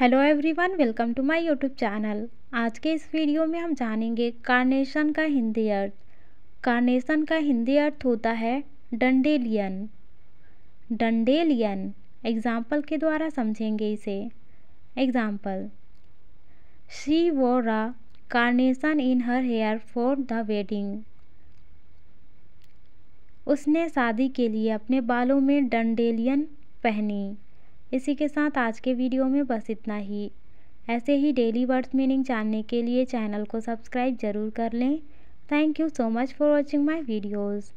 hello everyone welcome to my YouTube channel आज के इस वीडियो में हम जानेंगे कार्नेशन का हिंदी अर्थ कार्नेशन का हिंदी अर्थ होता है डंडेलियन डंडेलियन एग्जाम्पल के द्वारा समझेंगे इसे example she wore a carnation in her hair for the wedding उसने शादी के लिए अपने बालों में डंडेलियन पहनी इसी के साथ आज के वीडियो में बस इतना ही ऐसे ही डेली वर्ड्स मीनिंग जानने के लिए चैनल को सब्सक्राइब ज़रूर कर लें thank you so much for watching my videos